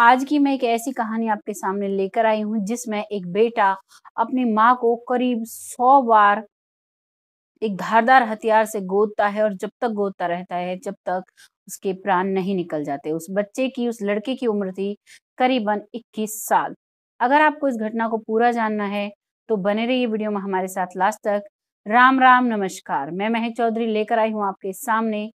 आज की मैं एक ऐसी कहानी आपके सामने लेकर आई हूँ जिसमें एक बेटा अपनी माँ को करीब सौ बार एक धारदार हथियार से गोदता है और जब तक गोदता रहता है जब तक उसके प्राण नहीं निकल जाते उस बच्चे की उस लड़के की उम्र थी करीबन 21 साल अगर आपको इस घटना को पूरा जानना है तो बने रहिए वीडियो में हमारे साथ लास्ट तक राम राम नमस्कार मैं महेश चौधरी लेकर आई हूँ आपके सामने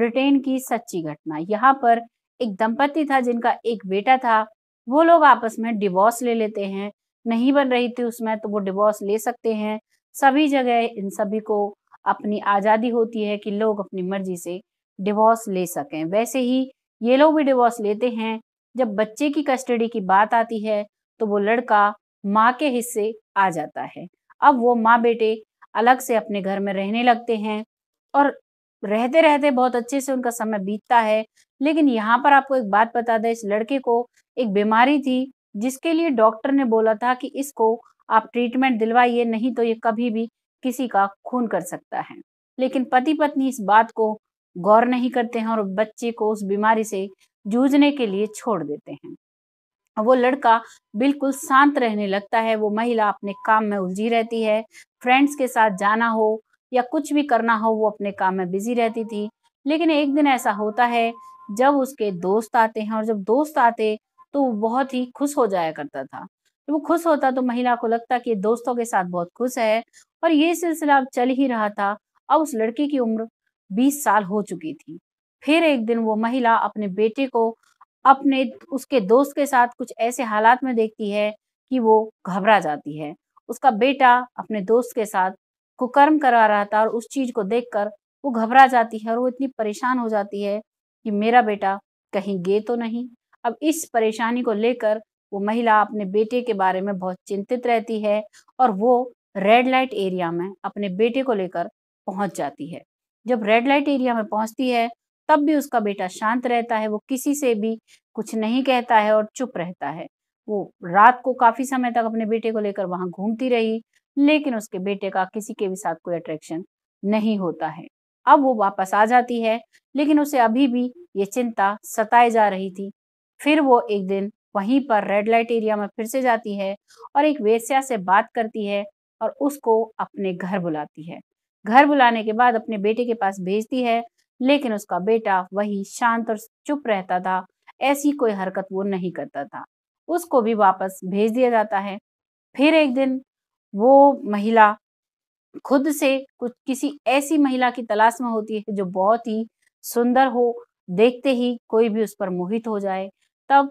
ब्रिटेन की सच्ची घटना यहाँ पर एक दंपति था जिनका एक बेटा था वो लोग आपस में डिवोर्स ले लेते हैं नहीं बन रही थी उसमें तो वो डिवोर्स ले सकते हैं सभी जगह इन सभी को अपनी आज़ादी होती है कि लोग अपनी मर्जी से डिवोर्स ले सकें वैसे ही ये लोग भी डिवोर्स लेते हैं जब बच्चे की कस्टडी की बात आती है तो वो लड़का माँ के हिस्से आ जाता है अब वो माँ बेटे अलग से अपने घर में रहने लगते हैं और रहते रहते बहुत अच्छे से उनका समय बीतता है लेकिन यहाँ पर आपको एक बात बता दें इस लड़के को एक बीमारी थी जिसके लिए डॉक्टर ने बोला था कि इसको आप ट्रीटमेंट दिलवाइए नहीं तो ये कभी भी किसी का खून कर सकता है लेकिन पति पत्नी इस बात को गौर नहीं करते हैं और बच्चे को उस बीमारी से जूझने के लिए छोड़ देते हैं वो लड़का बिल्कुल शांत रहने लगता है वो महिला अपने काम में उलझी रहती है फ्रेंड्स के साथ जाना हो या कुछ भी करना हो वो अपने काम में बिजी रहती थी लेकिन एक दिन ऐसा होता है जब उसके दोस्त आते हैं और जब दोस्त आते तो वो बहुत ही खुश हो जाया करता था जब वो खुश होता तो महिला को लगता कि दोस्तों के साथ बहुत खुश है और ये सिलसिला अब चल ही रहा था अब उस लड़की की उम्र बीस साल हो चुकी थी फिर एक दिन वो महिला अपने बेटे को अपने उसके दोस्त के साथ कुछ ऐसे हालात में देखती है कि वो घबरा जाती है उसका बेटा अपने दोस्त के साथ कुकर्म करा रहा था और उस चीज को देखकर वो घबरा जाती है और वो इतनी परेशान हो जाती है कि मेरा बेटा कहीं गे तो नहीं अब इस परेशानी को लेकर वो महिला अपने बेटे के बारे में बहुत चिंतित रहती है और वो रेड लाइट एरिया में अपने बेटे को लेकर पहुंच जाती है जब रेड लाइट एरिया में पहुंचती है तब भी उसका बेटा शांत रहता है वो किसी से भी कुछ नहीं कहता है और चुप रहता है वो रात को काफी समय तक अपने बेटे को लेकर वहां घूमती रही लेकिन उसके बेटे का किसी के भी साथ कोई अट्रैक्शन नहीं होता है अब वो वापस आ जाती है लेकिन उसे अभी भी ये चिंता सताए जा रही थी फिर वो एक दिन वहीं पर रेड लाइट एरिया में फिर से जाती है और एक वेश्या से बात करती है और उसको अपने घर बुलाती है घर बुलाने के बाद अपने बेटे के पास भेजती है लेकिन उसका बेटा वही शांत और चुप रहता था ऐसी कोई हरकत वो नहीं करता था उसको भी वापस भेज दिया जाता है फिर एक दिन वो महिला खुद से कुछ किसी ऐसी महिला की तलाश में होती है जो बहुत ही सुंदर हो देखते ही कोई भी उस पर मोहित हो जाए तब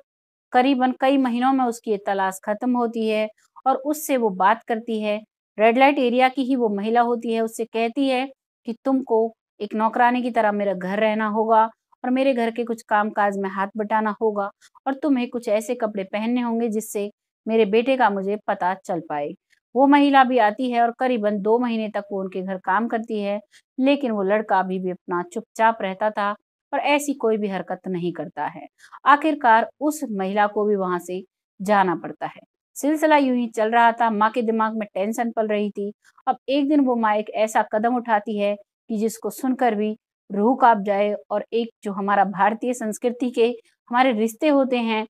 करीबन कई महीनों में उसकी तलाश खत्म होती है और उससे वो बात करती है रेड लाइट एरिया की ही वो महिला होती है उससे कहती है कि तुमको एक नौकरानी की तरह मेरा घर रहना होगा और मेरे घर के कुछ काम काज में हाथ बटाना होगा और तुम्हें कुछ ऐसे कपड़े पहनने होंगे जिससे मेरे बेटे का मुझे पता चल पाए वो महिला भी आती है और करीबन दो महीने तक वो उनके घर काम करती है लेकिन वो लड़का अभी भी अपना चुपचाप रहता था और ऐसी कोई भी हरकत नहीं करता है आखिरकार उस महिला को भी वहां से जाना पड़ता है सिलसिला यूं ही चल रहा था माँ के दिमाग में टेंशन पल रही थी अब एक दिन वो माँ एक ऐसा कदम उठाती है कि जिसको सुनकर भी रूह कांप जाए और एक जो हमारा भारतीय संस्कृति के हमारे रिश्ते होते हैं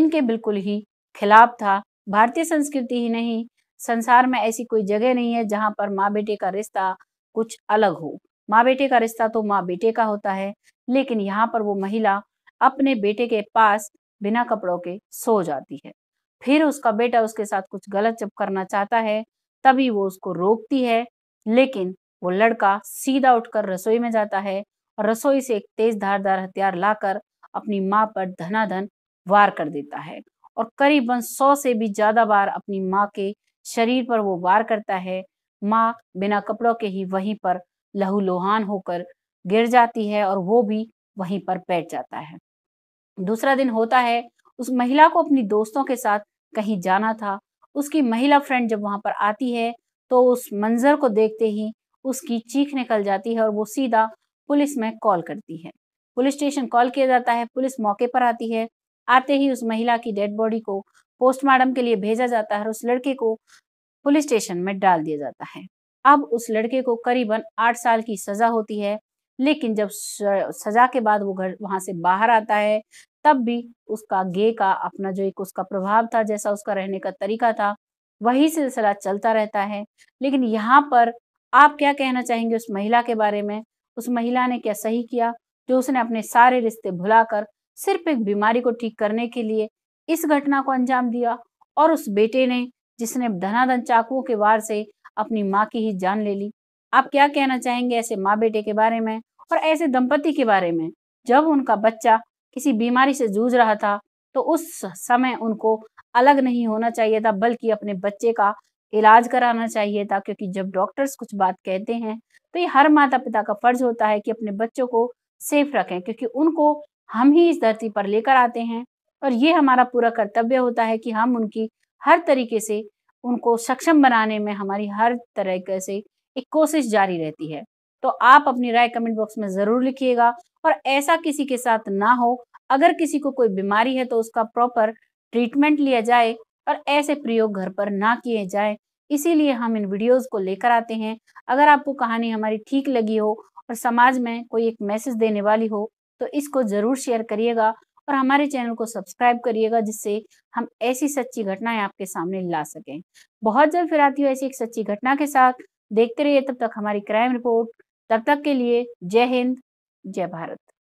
इनके बिल्कुल ही खिलाफ था भारतीय संस्कृति ही नहीं संसार में ऐसी कोई जगह नहीं है जहां पर माँ बेटे का रिश्ता कुछ अलग हो माँ बेटे का रिश्ता तो माँ बेटे का होता है लेकिन यहाँ पर वो महिला अपने बेटे के पास बिना कपड़ों के सो जाती है फिर उसका बेटा उसके साथ कुछ गलत जब करना चाहता है तभी वो उसको रोकती है लेकिन वो लड़का सीधा उठकर रसोई में जाता है और रसोई से एक तेज धारदार हथियार लाकर अपनी माँ पर धनाधन वार कर देता है और करीबन सौ से भी ज्यादा बार अपनी माँ के शरीर पर वो वार करता है माँ बिना कपड़ों के ही वहीं पर लोहान होकर गिर जाती है और वो भी वहीं पर बैठ जाता है दूसरा दिन होता है उस महिला को अपनी दोस्तों के साथ कहीं जाना था उसकी महिला फ्रेंड जब वहां पर आती है तो उस मंजर को देखते ही उसकी चीख निकल जाती है और वो सीधा पुलिस में कॉल करती है पुलिस स्टेशन कॉल किया जाता है पुलिस मौके पर आती है आते ही उस महिला की डेड बॉडी को पोस्टमार्टम के लिए भेजा जाता है और उस लड़के को पुलिस स्टेशन में डाल दिया जाता है अब उस लड़के को करीबन आठ साल की सजा होती है लेकिन जब सजा के बाद वो घर वहां से बाहर आता है तब भी उसका गे का अपना जो एक उसका प्रभाव था जैसा उसका रहने का तरीका था वही सिलसिला चलता रहता है लेकिन यहाँ पर आप क्या कहना चाहेंगे उस महिला के बारे में उस महिला ने क्या सही किया जो उसने अपने सारे रिश्ते भुलाकर सिर्फ एक बीमारी को ठीक करने के लिए इस घटना को अंजाम दिया और उस बेटे ने जिसने धनाधन चाकुओं के वार से अपनी माँ की ही जान ले ली आप क्या कहना चाहेंगे ऐसे माँ बेटे के बारे में और ऐसे दंपति के बारे में जब उनका बच्चा किसी बीमारी से जूझ रहा था तो उस समय उनको अलग नहीं होना चाहिए था बल्कि अपने बच्चे का इलाज कराना चाहिए था क्योंकि जब डॉक्टर्स कुछ बात कहते हैं तो ये हर माता पिता का फर्ज होता है कि अपने बच्चों को सेफ रखें क्योंकि उनको हम ही इस धरती पर लेकर आते हैं और ये हमारा पूरा कर्तव्य होता है कि हम उनकी हर तरीके से उनको सक्षम बनाने में हमारी हर तरह से एक कोशिश जारी रहती है तो आप अपनी राय कमेंट बॉक्स में ज़रूर लिखिएगा और ऐसा किसी के साथ ना हो अगर किसी को कोई बीमारी है तो उसका प्रॉपर ट्रीटमेंट लिया जाए और ऐसे प्रयोग घर पर ना किए जाए इसीलिए हम इन वीडियोस को लेकर आते हैं अगर आपको कहानी हमारी ठीक लगी हो और समाज में कोई एक मैसेज देने वाली हो तो इसको ज़रूर शेयर करिएगा और हमारे चैनल को सब्सक्राइब करिएगा जिससे हम ऐसी सच्ची घटनाएं आपके सामने ला सकें बहुत जल्द फिर आती हो ऐसी एक सच्ची घटना के साथ देखते रहिए तब तक हमारी क्राइम रिपोर्ट तब तक के लिए जय हिंद जय भारत